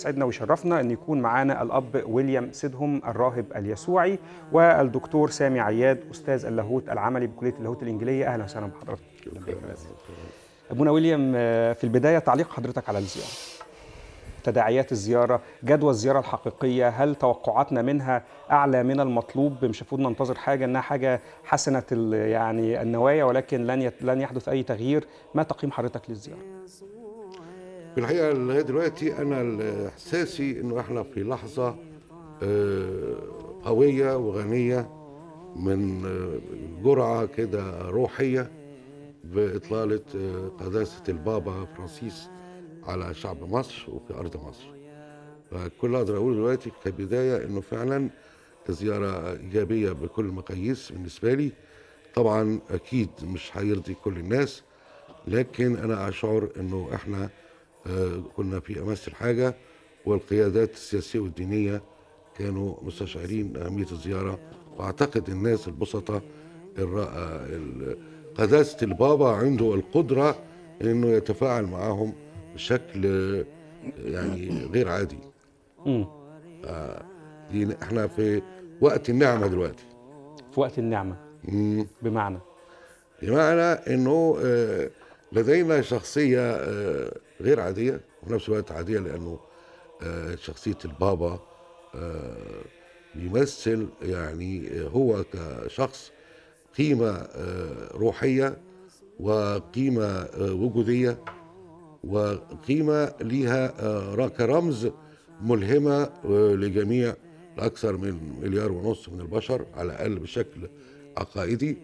يسعدنا ويشرفنا ان يكون معانا الاب ويليام سيدهم الراهب اليسوعي والدكتور سامي عياد استاذ اللاهوت العملي بكليه اللاهوت الانجيليه اهلا وسهلا بحضرتك ابونا ويليام آه، في البدايه تعليق حضرتك على الزياره تداعيات الزياره جدوى الزياره الحقيقيه هل توقعاتنا منها اعلى من المطلوب مش المفروض ننتظر حاجه انها حاجه حسنه يعني النوايا ولكن لن لن يحدث اي تغيير ما تقييم حضرتك للزياره في الحقيقه لغايه دلوقتي انا احساسي انه احنا في لحظه آه، قويه وغنيه من آه، جرعه كده روحيه باطلاله آه، قداسه البابا فرانسيس على شعب مصر وفي ارض مصر فكل اقدر اقوله دلوقتي كبدايه انه فعلا زياره ايجابيه بكل المقاييس بالنسبه لي طبعا اكيد مش هيرضي كل الناس لكن انا اشعر انه احنا كنا آه، في أمس الحاجة والقيادات السياسية والدينية كانوا مستشعرين أهمية الزيارة وأعتقد الناس البسطة قداسة البابا عنده القدرة أنه يتفاعل معهم بشكل يعني غير عادي آه، دي احنا في وقت النعمة دلوقتي في وقت النعمة بمعنى بمعنى أنه اه لدينا شخصية آه، غير عادية وفي نفس الوقت عادية لأنه آه، شخصية البابا آه، بيمثل يعني هو كشخص قيمة روحية وقيمة وجودية وقيمة لها كرمز ملهمة لجميع أكثر من مليار ونص من البشر على الأقل بشكل عقائدي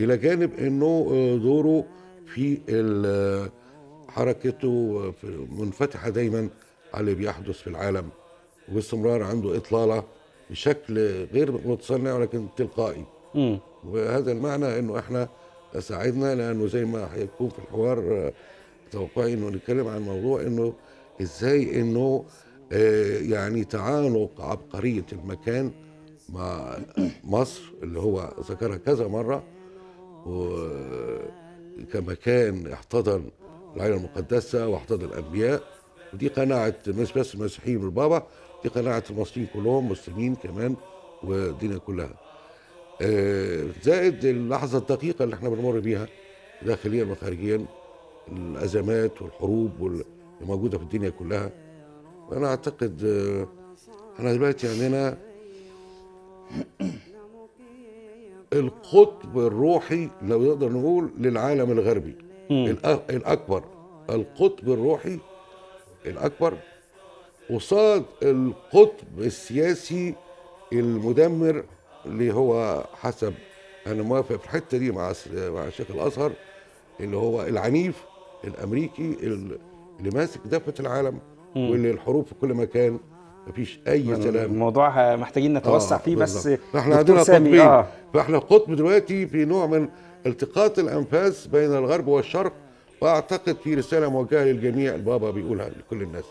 إلى جانب أنه دوره في حركته منفتحة دايما على اللي بيحدث في العالم وباستمرار عنده إطلالة بشكل غير متصنع ولكن تلقائي وهذا المعنى أنه إحنا ساعدنا لأنه زي ما هيكون في الحوار آه، توقعي أنه نتكلم عن موضوع أنه إزاي أنه آه، يعني تعانق عبقرية المكان مع مصر اللي هو ذكرها كذا مرة و كمكان احتضن العائله المقدسه واحتضن الانبياء ودي قناعه مش بس المسيحيين والبابا دي قناعه المصريين كلهم مسلمين كمان والدنيا كلها. آه، زائد اللحظه الدقيقه اللي احنا بنمر بيها داخليا وخارجيا الازمات والحروب الموجودة في الدنيا كلها وانا اعتقد احنا آه، دلوقتي عندنا يعني القطب الروحي لو نقدر نقول للعالم الغربي الأكبر القطب الروحي الأكبر قصاد القطب السياسي المدمر اللي هو حسب أنا موافق في الحتة دي مع مع الشيخ الأزهر اللي هو العنيف الأمريكي اللي ماسك دفة العالم واللي الحروب في كل مكان مفيش اي سلام الموضوع محتاجين نتوسع آه فيه بس احنا عندنا تطبيق آه. فاحنا قطب دلوقتي في نوع من التقاط الانفاس بين الغرب والشرق واعتقد في رساله موجهه للجميع البابا بيقولها لكل الناس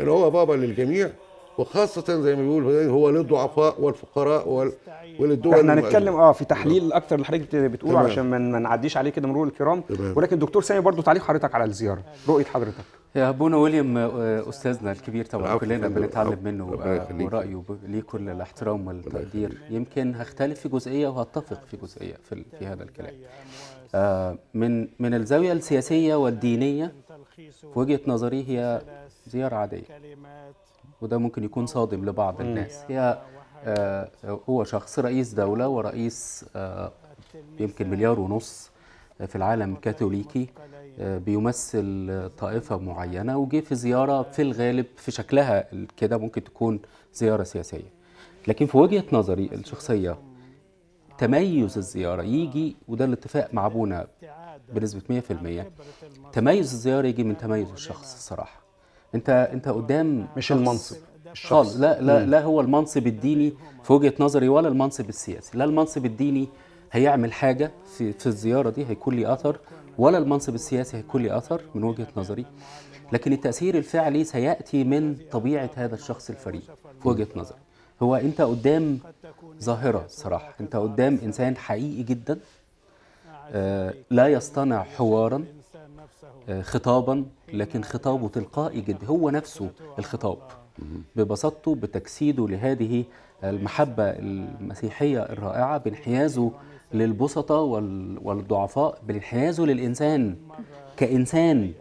ان هو بابا للجميع وخاصة زي ما بيقول هو للضعفاء والفقراء وال... وللدول احنا هنتكلم اه في تحليل اكتر اللي حضرتك بتقوله علشان ما نعديش عليه كده مرور الكرام تمام. ولكن دكتور سامي برضو تعليق حضرتك على الزيارة رؤية حضرتك يا ابونا ويليام آه، استاذنا الكبير طبعا كلنا بنتعلم منه آه، ورايه ليه كل الاحترام والتقدير يمكن هختلف في جزئيه وهتفق في جزئيه في, في هذا الكلام آه، من من الزاويه السياسيه والدينيه في وجهه نظري هي زياره عاديه وده ممكن يكون صادم لبعض الناس هي آه، هو شخص رئيس دولة ورئيس آه، يمكن مليار ونص آه، في العالم كاثوليكي بيمثل طائفة معينة وجي في زيارة في الغالب في شكلها كده ممكن تكون زيارة سياسية لكن في وجهة نظري الشخصية تميز الزيارة يجي وده الاتفاق مع أبونا بنسبة 100% تميز الزيارة يجي من تميز الشخص الصراحة انت انت قدام مش المنصب خالص لا لا لا هو المنصب الديني في وجهه نظري ولا المنصب السياسي لا المنصب الديني هيعمل حاجه في, في الزياره دي هيكون لي اثر ولا المنصب السياسي هيكون لي اثر من وجهه نظري لكن التاثير الفعلي سياتي من طبيعه هذا الشخص الفريد في وجهه نظري هو انت قدام ظاهره صراحه انت قدام انسان حقيقي جدا آه، لا يصطنع حوارا آه، خطابا لكن خطابه تلقائي جدا هو نفسه الخطاب ببساطته بتجسيده لهذه المحبة المسيحية الرائعة بانحيازه للبسطة والضعفاء بانحيازه للإنسان كإنسان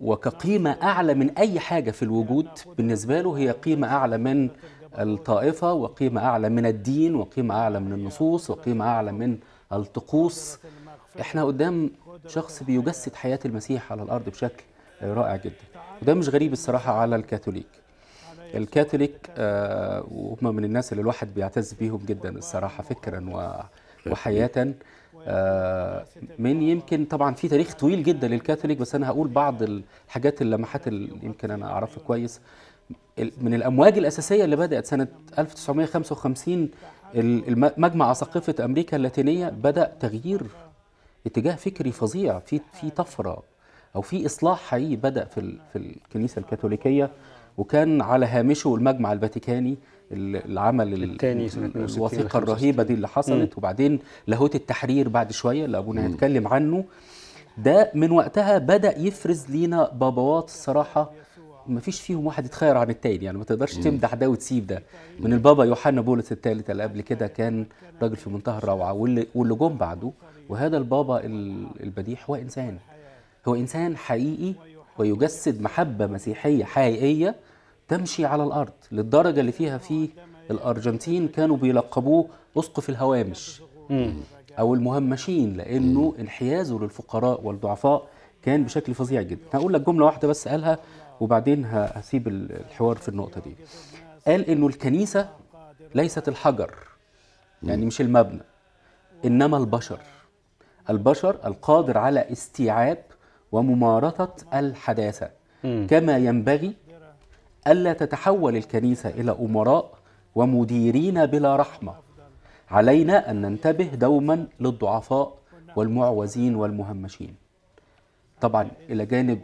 وكقيمة أعلى من أي حاجة في الوجود بالنسبة له هي قيمة أعلى من الطائفة وقيمة أعلى من الدين وقيمة أعلى من النصوص وقيمة أعلى من الطقوس احنا قدام شخص بيجسد حياة المسيح على الأرض بشكل رائع جدا وده مش غريب الصراحة على الكاثوليك الكاثوليك هم آه، وهم من الناس اللي الواحد بيعتز بيهم جدا الصراحة فكرا وحياة آه، من يمكن طبعا في تاريخ طويل جدا للكاثوليك بس أنا هقول بعض الحاجات اللمحات اللي يمكن أنا أعرفها كويس من الأمواج الأساسية اللي بدأت سنة 1955 مجمع ثقافة أمريكا اللاتينية بدأ تغيير اتجاه فكري فظيع في في طفره او في اصلاح حقيقي بدا في في الكنيسه الكاثوليكيه وكان على هامشه المجمع الفاتيكاني العمل الثاني الوثيقه الرهيبه دي اللي حصلت م. وبعدين لاهوت التحرير بعد شويه اللي ابونا هيتكلم عنه ده من وقتها بدا يفرز لينا بابوات الصراحه ما فيش فيهم واحد يتخير عن التاني يعني ما تقدرش تمدح ده وتسيب ده من البابا يوحنا بولس الثالث اللي قبل كده كان راجل في منتهى الروعه واللي واللي جم بعده وهذا البابا البديح هو إنسان هو إنسان حقيقي ويجسد محبة مسيحية حقيقية تمشي على الأرض للدرجة اللي فيها فيه الأرجنتين كانوا بيلقبوه أسقف الهوامش أو المهمشين لأنه انحيازه للفقراء والضعفاء كان بشكل فظيع جدا هقول لك جملة واحدة بس قالها وبعدين هسيب الحوار في النقطة دي قال إنه الكنيسة ليست الحجر يعني مش المبنى إنما البشر البشر القادر على استيعاب وممارسة الحداثة كما ينبغي ألا تتحول الكنيسة إلى أمراء ومديرين بلا رحمة علينا أن ننتبه دوما للضعفاء والمعوزين والمهمشين طبعا إلى جانب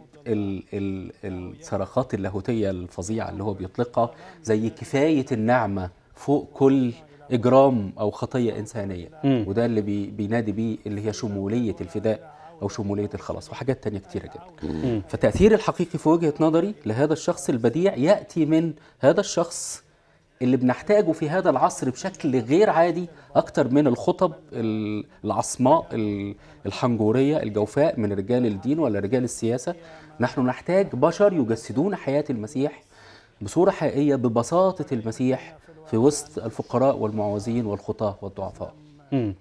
الصرخات اللاهوتية الفظيعة اللي هو بيطلقها زي كفاية النعمة فوق كل اجرام او خطيه انسانيه مم. وده اللي بي بينادي بيه اللي هي شموليه الفداء او شموليه الخلاص وحاجات تانية كتيره جدا م. فالتاثير الحقيقي في وجهه نظري لهذا الشخص البديع ياتي من هذا الشخص اللي بنحتاجه في هذا العصر بشكل غير عادي اكتر من الخطب العصماء الحنجوريه الجوفاء من رجال الدين ولا رجال السياسه نحن نحتاج بشر يجسدون حياه المسيح بصوره حقيقيه ببساطه المسيح في وسط الفقراء والمعوزين والخطاة والضعفاء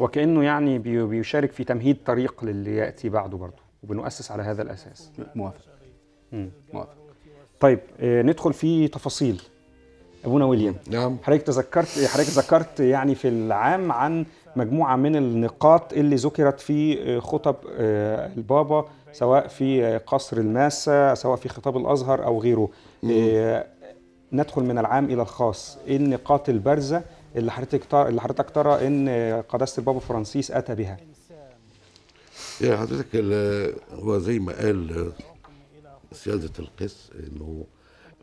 وكأنه يعني بيشارك في تمهيد طريق للي يأتي بعده برضه وبنؤسس على هذا الأساس موافق موافق طيب آه، ندخل في تفاصيل ابونا ويليام نعم حضرتك تذكرت حضرتك ذكرت يعني في العام عن مجموعه من النقاط اللي ذكرت في آه، خطب آه، البابا سواء في قصر الماسه سواء في خطاب الازهر او غيره ندخل من العام الى الخاص ايه النقاط البارزه اللي حضرتك ترى اللي حضرتك ترى ان قداسه البابا فرانسيس اتى بها يعني حضرتك هو زي ما قال سياده القس انه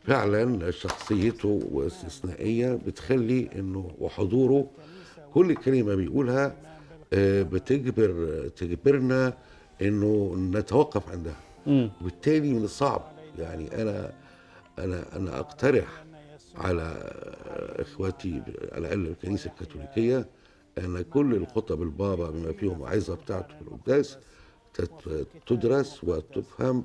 فعلا شخصيته استثنائيه بتخلي انه وحضوره كل كلمه بيقولها آه، بتجبر تجبرنا انه نتوقف عندها وبالتالي من الصعب يعني انا أنا أنا أقترح على إخواتي على الأقل الكنيسة الكاثوليكية أن كل الخطب البابا بما فيهم عظة بتاعته في القداس تدرس وتفهم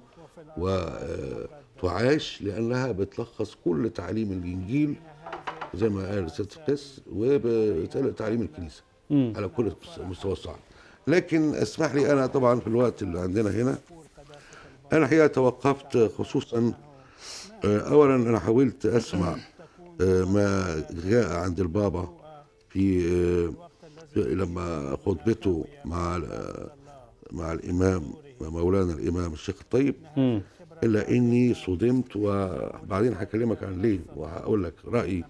وتعاش لأنها بتلخص كل تعليم الإنجيل زي ما قال الأستاذ قس وتعليم الكنيسة على كل مستوى الصعب لكن اسمح لي أنا طبعا في الوقت اللي عندنا هنا أنا حقيقة توقفت خصوصا آه، اولا انا حاولت اسمع آه، ما جاء عند البابا في, آه، لما خطبته مع مع الامام مولانا الامام الشيخ الطيب الا اني صدمت وبعدين هكلمك عن ليه وهقول لك رايي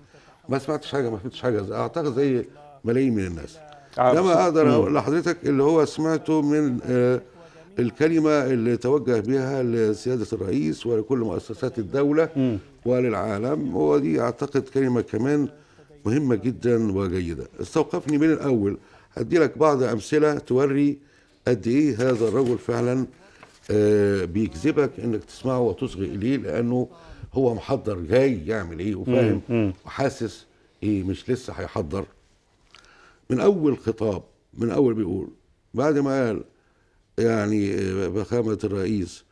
ما سمعتش حاجه ما فهمتش حاجه اعتقد زي ملايين من الناس لما اقدر اقول لحضرتك اللي هو سمعته من آه الكلمة اللي توجه بها لسيادة الرئيس ولكل مؤسسات الدولة م. وللعالم ودي أعتقد كلمة كمان مهمة جدا وجيدة استوقفني من الأول هدي لك بعض أمثلة توري قد إيه هذا الرجل فعلا آه، بيجذبك إنك تسمعه وتصغي إليه لأنه هو محضر جاي يعمل إيه وفاهم وحاسس إيه مش لسه هيحضر من أول خطاب من أول بيقول بعد ما قال يعني فخامة آه، الرئيس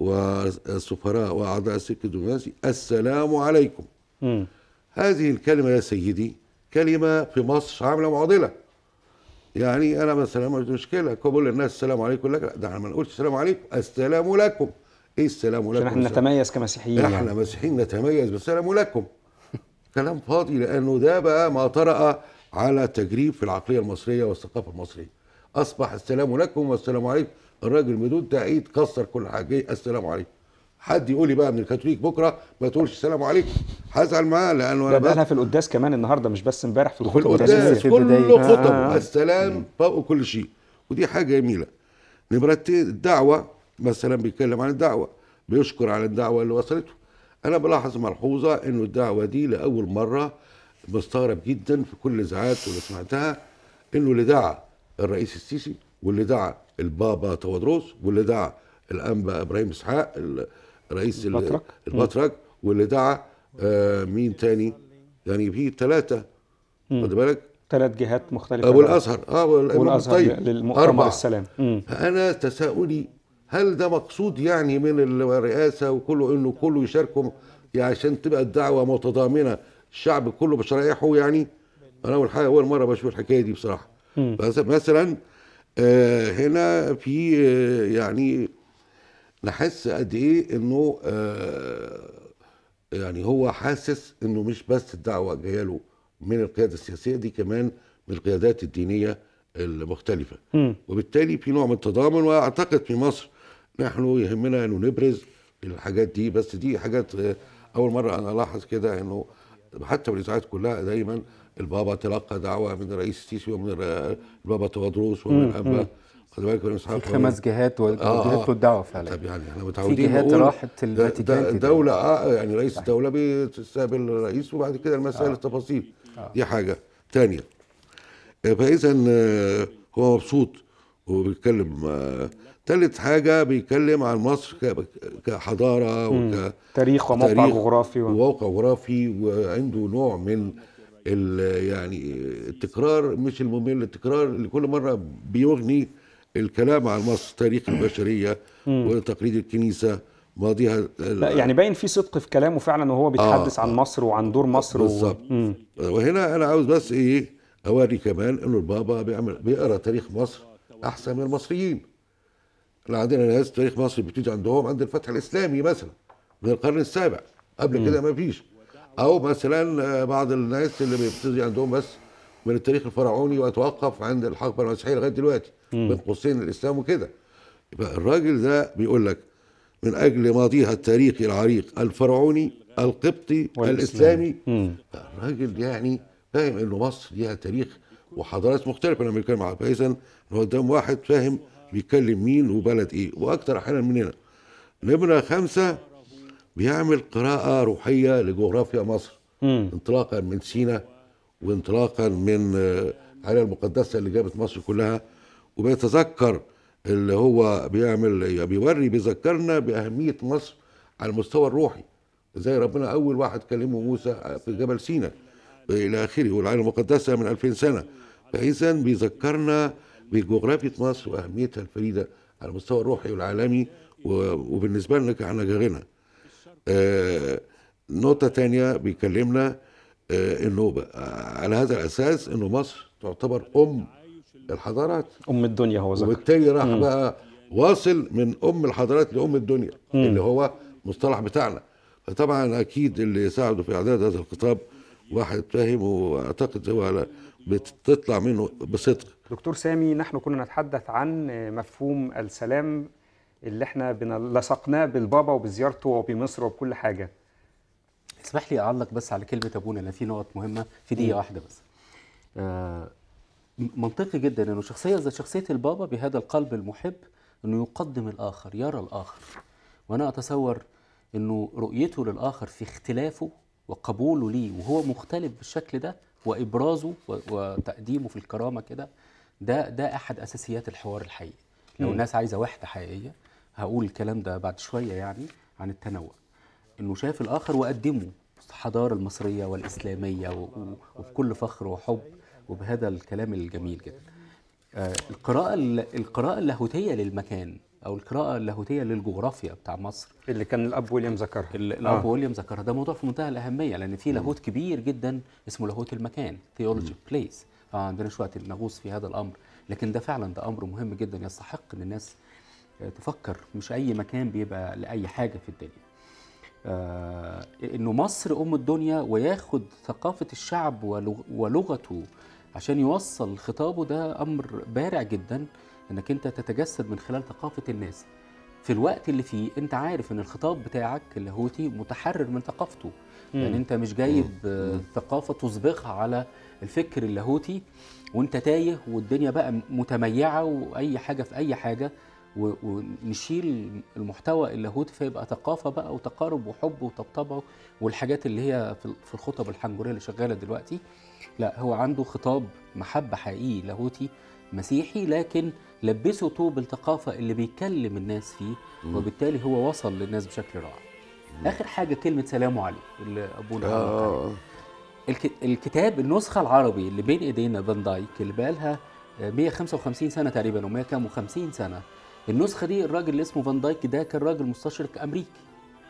والسفراء وأعضاء السلك الدبلوماسي السلام عليكم م. هذه الكلمة يا سيدي كلمة في مصر عاملة معضلة يعني أنا مثلا ما مشكلة قبول الناس السلام عليكم لك ده أنا ما نقولش السلام عليكم السلام لكم إيه السلام لكم؟ احنا نتميز كمسيحيين يعني. احنا يعني. مسيحيين نتميز بالسلام لكم كلام فاضي لأنه ده بقى ما طرأ على تجريب في العقلية المصرية والثقافة المصرية اصبح السلام لكم والسلام عليكم الراجل بدون تعيد كسر كل حاجه السلام عليكم حد يقول لي بقى من الكاثوليك بكره ما تقولش السلام عليكم هزعل معاه لانه انا بقى في القداس كمان النهارده مش بس امبارح في الخطبه القداس كله خطب آه. السلام فوق كل شيء ودي حاجه جميله نمره الدعوه مثلا بيتكلم عن الدعوه بيشكر على الدعوه اللي وصلته انا بلاحظ ملحوظه انه الدعوه دي لاول مره مستغرب جدا في كل الاذاعات اللي سمعتها انه اللي دعا الرئيس السيسي واللي دعا البابا تودروس واللي دعا الانبا ابراهيم اسحاق الرئيس البطرك, البطرك واللي دعا آه، مين تاني يعني في ثلاثه خد بالك ثلاث جهات مختلفه ابو الازهر اه والازهر طيب للمؤتمر أربعة. السلام انا تساؤلي هل ده مقصود يعني من الرئاسه وكله انه كله يشاركوا يعني عشان تبقى الدعوه متضامنه الشعب كله بشرائحه يعني انا اول حاجه اول مره بشوف الحكايه دي بصراحه مثلا آه، هنا في آه، يعني نحس قد ايه انه آه، يعني هو حاسس انه مش بس الدعوه جايه له من القياده السياسيه دي كمان من القيادات الدينيه المختلفه وبالتالي في نوع من التضامن واعتقد في مصر نحن يهمنا انه نبرز الحاجات دي بس دي حاجات اول مره انا الاحظ كده انه حتى الاذاعات كلها دايما البابا تلقى دعوه من الرئيس السيسي ومن البابا تغدروس ومن ابا خد بالك من اصحاب خمس جهات وجهات آه, آه. الدعوه فعلا طب يعني احنا متعودين في جهات راحت الفاتيكان دولة اه يعني رئيس صحيح. الدوله بيستقبل الرئيس وبعد كده المسائل آه. التفاصيل آه. دي حاجه ثانيه آه، فاذا آه، هو مبسوط وبيتكلم ثالث حاجة بيتكلم عن مصر كحضارة وكتاريخ وموقع جغرافي وموقع جغرافي وعنده نوع من يعني التكرار مش الممل التكرار اللي كل مره بيغني الكلام عن مصر تاريخ البشريه وتقليد الكنيسه ماضيها لا يعني باين في صدق في كلامه فعلا وهو بيتحدث آه عن آه. مصر وعن دور مصر بالظبط و... وهنا انا عاوز بس ايه اوري كمان انه البابا بيعمل بيقرا تاريخ مصر احسن من المصريين احنا عندنا ناس تاريخ مصر بتيجي عندهم عند الفتح الاسلامي مثلا من القرن السابع قبل كده ما فيش او مثلا آه، بعض الناس اللي بيبتدي عندهم بس من التاريخ الفرعوني واتوقف عند الحقبه المسيحيه لغايه دلوقتي بين قوسين الاسلام وكده يبقى الراجل ده بيقول لك من اجل ماضيها التاريخي العريق الفرعوني القبطي الاسلامي الراجل يعني فاهم انه مصر ليها تاريخ وحضارات مختلفه لما بيتكلم عنها فاذا قدام واحد فاهم بيتكلم مين وبلد ايه واكثر احيانا مننا نمره خمسه بيعمل قراءة روحية لجغرافيا مصر مم. انطلاقا من سينا وانطلاقا من آه، على المقدسة اللي جابت مصر كلها وبيتذكر اللي هو بيعمل بيوري بيذكرنا بأهمية مصر على المستوى الروحي زي ربنا أول واحد كلمه موسى في جبل سينا إلى آخره والعين المقدسة من 2000 سنة فإذا بيذكرنا بجغرافية مصر وأهميتها الفريدة على المستوى الروحي والعالمي وبالنسبة لنا جغنها آه، نقطة تانية بيكلمنا آه، انه على هذا الاساس انه مصر تعتبر ام الحضارات ام الدنيا هو ذكر وبالتالي راح مم. بقى واصل من ام الحضارات لام الدنيا مم. اللي هو مصطلح بتاعنا فطبعا اكيد اللي ساعدوا في اعداد هذا الخطاب واحد فاهم واعتقد هو بتطلع منه بصدق دكتور سامي نحن كنا نتحدث عن مفهوم السلام اللي احنا لصقناه بالبابا وبزيارته وبمصر وبكل حاجه اسمح لي اعلق بس على كلمه ابونا لان في نقط مهمه في دقيقه واحده بس آه منطقي جدا انه شخصيه زي شخصيه البابا بهذا القلب المحب انه يقدم الاخر يرى الاخر وانا اتصور انه رؤيته للاخر في اختلافه وقبوله ليه وهو مختلف بالشكل ده وابرازه وتقديمه في الكرامه كده ده ده احد اساسيات الحوار الحقيقي لو الناس عايزه وحده حقيقيه هقول الكلام ده بعد شويه يعني عن التنوع انه شاف الاخر وقدمه الحضاره المصريه والاسلاميه وبكل فخر وحب وبهذا الكلام الجميل جدا آه، القراءه القراءه اللاهوتيه للمكان او القراءه اللاهوتيه للجغرافيا بتاع مصر اللي كان الاب ويليام ذكرها الاب آه. ويليام ذكرها ده موضوع في منتهى الاهميه لان في لاهوت كبير جدا اسمه لاهوت المكان ثيولوجي بليس اه عندناش وقت نغوص في هذا الامر لكن ده فعلا ده امر مهم جدا يستحق ان الناس تفكر مش اي مكان بيبقى لاي حاجه في الدنيا آه، انه مصر ام الدنيا وياخد ثقافه الشعب ولغته عشان يوصل خطابه ده امر بارع جدا انك انت تتجسد من خلال ثقافه الناس في الوقت اللي فيه انت عارف ان الخطاب بتاعك اللاهوتي متحرر من ثقافته يعني انت مش جايب ثقافه تصبغها على الفكر اللاهوتي وانت تايه والدنيا بقى متميعه واي حاجه في اي حاجه ونشيل المحتوى اللاهوتي فيبقى ثقافه بقى وتقارب وحب وطبطبه والحاجات اللي هي في الخطب الحنجوريه اللي شغاله دلوقتي لا هو عنده خطاب محبه حقيقي لاهوتي مسيحي لكن لبسه طوب الثقافه اللي بيكلم الناس فيه وبالتالي هو وصل للناس بشكل رائع. اخر حاجه كلمه سلام عليكم اللي ابونا آه. الكتاب النسخه العربي اللي بين ايدينا فان دايك اللي بقى لها 155 سنه تقريبا و150 سنه النسخه دي الراجل اللي اسمه فان دايك ده كان راجل مستشرق امريكي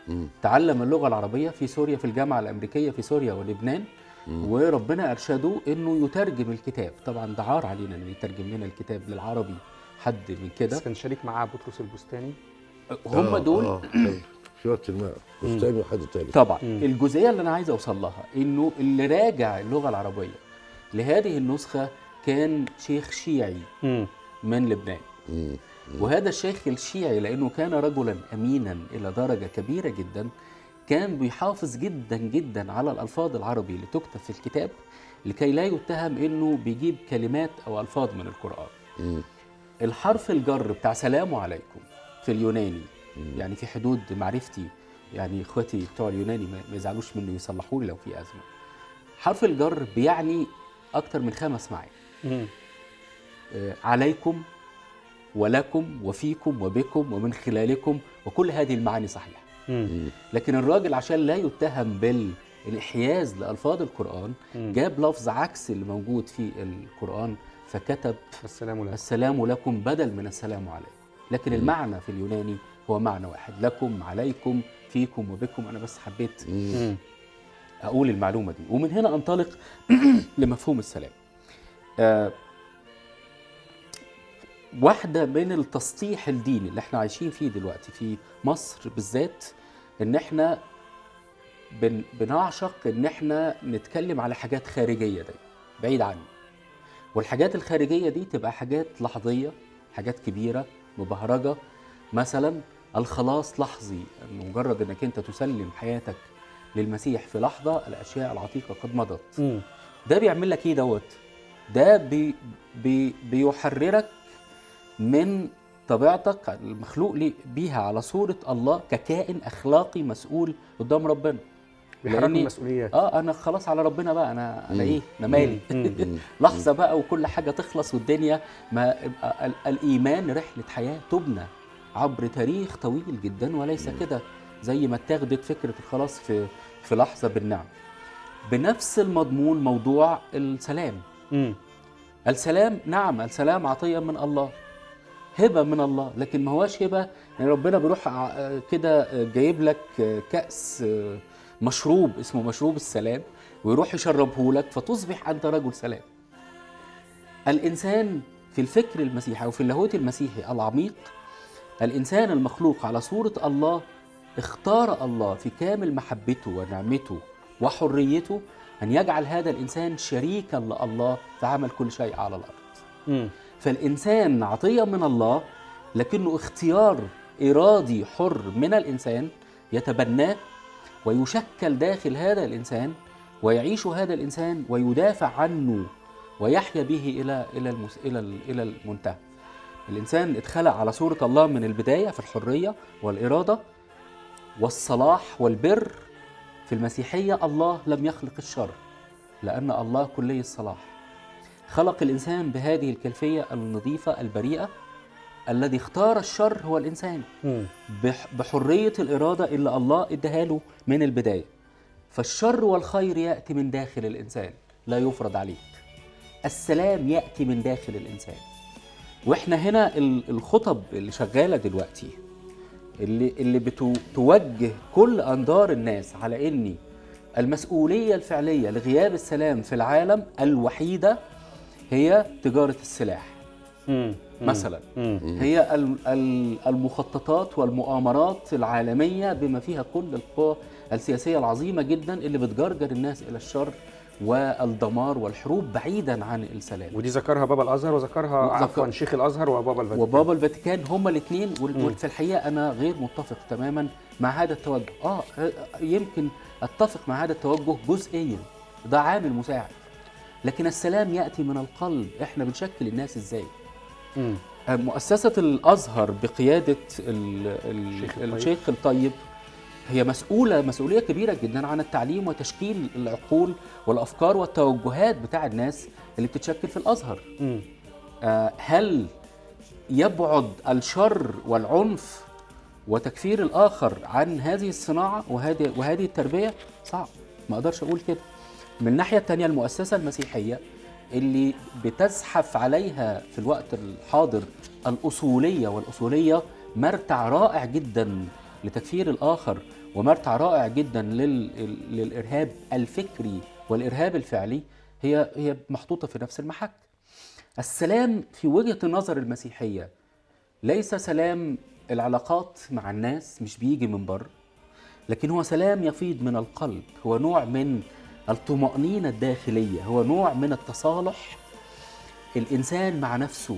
مم. تعلم اللغه العربيه في سوريا في الجامعه الامريكيه في سوريا ولبنان مم. وربنا ارشده انه يترجم الكتاب طبعا ده عار علينا انه يترجم لنا الكتاب للعربي حد من كده بس كان شريك معاه بطرس البستاني هم آه دول آه. آه، في وقت ما بستاني وحد تاني طبعا مم. الجزئيه اللي انا عايز اوصل لها انه اللي راجع اللغه العربيه لهذه النسخه كان شيخ شيعي مم. من لبنان مم. وهذا الشيخ الشيعي لأنه كان رجلا أمينا إلى درجة كبيرة جدا كان بيحافظ جدا جدا على الألفاظ العربي اللي تكتب في الكتاب لكي لا يتهم إنه بيجيب كلمات أو ألفاظ من القرآن الحرف الجر بتاع سلام عليكم في اليوناني يعني في حدود معرفتي يعني اخواتي بتوع اليوناني ما يزعلوش مني ويصلحوا لي لو في ازمه حرف الجر بيعني اكتر من خمس معاني آه، عليكم ولكم وفيكم وبكم ومن خلالكم وكل هذه المعاني صحيحه لكن الراجل عشان لا يتهم بالانحياز لالفاظ القران جاب لفظ عكس اللي موجود في القران فكتب السلام لكم, السلام لكم بدل من السلام عليكم لكن المعنى في اليوناني هو معنى واحد لكم عليكم فيكم وبكم انا بس حبيت اقول المعلومه دي ومن هنا انطلق لمفهوم السلام آه واحدة من التسطيح الديني اللي احنا عايشين فيه دلوقتي في مصر بالذات ان احنا بن بنعشق ان احنا نتكلم على حاجات خارجية دي بعيد عني والحاجات الخارجية دي تبقى حاجات لحظية حاجات كبيرة مبهرجة مثلا الخلاص لحظي مجرد انك انت تسلم حياتك للمسيح في لحظة الأشياء العتيقة قد مضت م. ده بيعمل لك ايه دوت ده بي بي بيحررك من طبيعتك المخلوق بيها على صورة الله ككائن أخلاقي مسؤول قدام ربنا بيحرك المسؤوليات اه انا خلاص على ربنا بقى انا انا ايه انا مالي لحظه بقى وكل حاجه تخلص والدنيا ما الايمان رحله حياه تبنى عبر تاريخ طويل جدا وليس كده زي ما اتاخدت فكره الخلاص في في لحظه بالنعم بنفس المضمون موضوع السلام السلام نعم السلام عطيه من الله هبه من الله لكن ما هواش هبه يعني ربنا بيروح كده جايب لك كاس مشروب اسمه مشروب السلام ويروح يشربه لك فتصبح انت رجل سلام الانسان في الفكر المسيحي او في اللاهوت المسيحي العميق الانسان المخلوق على صوره الله اختار الله في كامل محبته ونعمته وحريته ان يجعل هذا الانسان شريكا لله في عمل كل شيء على الارض م. فالإنسان عطية من الله لكنه اختيار إرادي حر من الإنسان يتبناه ويشكل داخل هذا الإنسان ويعيش هذا الإنسان ويدافع عنه ويحيا به إلى إلى المس... إلى إلى المنتهى. الإنسان اتخلق على صورة الله من البداية في الحرية والإرادة والصلاح والبر في المسيحية الله لم يخلق الشر لأن الله كلي الصلاح خلق الإنسان بهذه الكلفية النظيفة البريئة الذي اختار الشر هو الإنسان بحرية الإرادة اللي الله اداها له من البداية فالشر والخير يأتي من داخل الإنسان لا يفرض عليك السلام يأتي من داخل الإنسان واحنا هنا الخطب اللي شغالة دلوقتي اللي, اللي بتوجه كل أنظار الناس على إني المسؤولية الفعلية لغياب السلام في العالم الوحيدة هي تجاره السلاح مثلا هي المخططات والمؤامرات العالميه بما فيها كل القوى السياسيه العظيمه جدا اللي بتجرجر الناس الى الشر والدمار والحروب بعيدا عن السلام ودي ذكرها بابا الازهر وذكرها متذكر. عفوا شيخ الازهر وبابا الفاتيكان وبابا الفاتيكان هما الاثنين وفي الحقيقه انا غير متفق تماما مع هذا التوجه اه, آه، يمكن اتفق مع هذا التوجه جزئيا ده عامل مساعد لكن السلام ياتي من القلب احنا بنشكل الناس ازاي مم. آه، مؤسسه الازهر بقياده ال ال الشيخ, الشيخ الطيب هي مسؤوله مسؤوليه كبيره جدا عن التعليم وتشكيل العقول والافكار والتوجهات بتاع الناس اللي بتتشكل في الازهر م. آه هل يبعد الشر والعنف وتكفير الاخر عن هذه الصناعه وهذه وهذه التربيه صعب ما اقدرش اقول كده من الناحية الثانية المؤسسة المسيحية اللي بتزحف عليها في الوقت الحاضر الأصولية والأصولية مرتع رائع جدا لتكفير الآخر ومرتع رائع جدا لل... للإرهاب الفكري والإرهاب الفعلي هي هي محطوطة في نفس المحك السلام في وجهة النظر المسيحية ليس سلام العلاقات مع الناس مش بيجي من بره لكن هو سلام يفيض من القلب هو نوع من الطمأنينة الداخلية هو نوع من التصالح الإنسان مع نفسه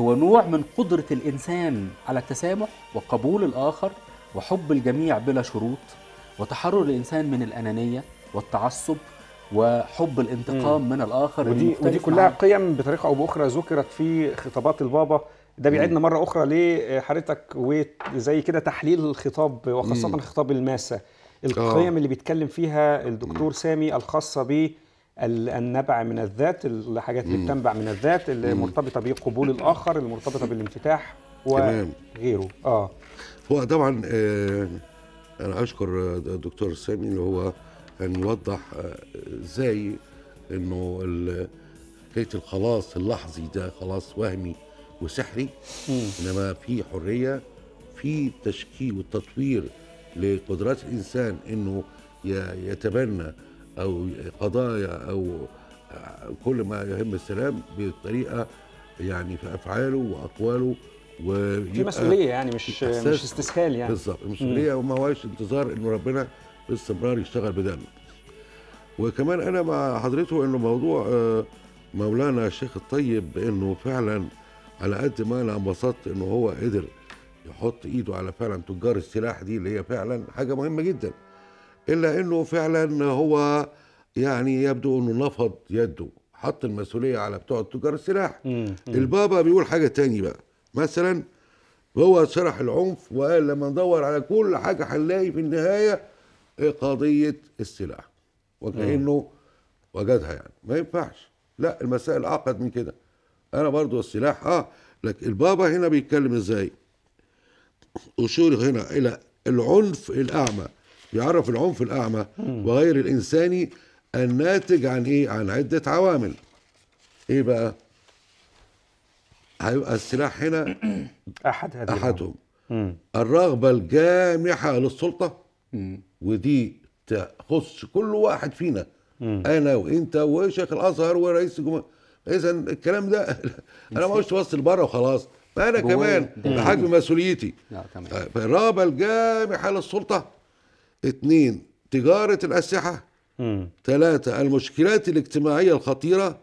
هو نوع من قدرة الإنسان على التسامح وقبول الآخر وحب الجميع بلا شروط وتحرر الإنسان من الأنانية والتعصب وحب الانتقام مم. من الآخر ودي, ودي كلها معنا. قيم بطريقة أو بأخرى ذكرت في خطابات البابا ده بيعيدنا مرة أخرى لحضرتك وزي كده تحليل الخطاب وخاصة الخطاب الماسة القيم آه. اللي بيتكلم فيها الدكتور سامي الخاصه ب النبع من الذات الحاجات اللي بتنبع من الذات اللي مرتبطه بقبول الاخر اللي مرتبطه بالانفتاح وغيره اه هو طبعا آه، انا اشكر الدكتور آه، سامي اللي هو كان يوضح ازاي انه حكايه الخلاص اللحظي ده خلاص وهمي وسحري انما في حريه في تشكيل وتطوير لقدرات الانسان انه يتبنى او قضايا او كل ما يهم السلام بطريقه يعني في افعاله واقواله في مسؤوليه يعني مش مش استسهال يعني بالظبط المسؤوليه وما هوش انتظار انه ربنا باستمرار يشتغل بدنا وكمان انا مع حضرته انه موضوع آه، مولانا الشيخ الطيب انه فعلا على قد ما انا انبسطت انه هو قدر يحط ايده على فعلا تجار السلاح دي اللي هي فعلا حاجه مهمه جدا الا انه فعلا هو يعني يبدو انه نفض يده حط المسؤوليه على بتوع تجار السلاح البابا بيقول حاجه تاني بقى مثلا هو شرح العنف وقال لما ندور على كل حاجه هنلاقي في النهايه قضيه السلاح وكانه وجدها يعني ما ينفعش لا المسائل اعقد من كده انا برضو السلاح اه لك البابا هنا بيتكلم ازاي أشير هنا إلى العنف الأعمى بيعرف العنف الأعمى وغير الإنساني الناتج عن إيه؟ عن عدة عوامل إيه بقى؟ هيبقى السلاح هنا أحد هذه أحدهم الرغبة الجامحة للسلطة ودي تخص كل واحد فينا أنا وأنت وشيخ الأزهر ورئيس الجمهورية إذا الكلام ده أنا ما قلتش توصل بره وخلاص فأنا كمان بحجم مسؤوليتي آه، رغبة الجامحة للسلطة اثنين تجارة الأسلحة ثلاثة المشكلات الاجتماعية الخطيرة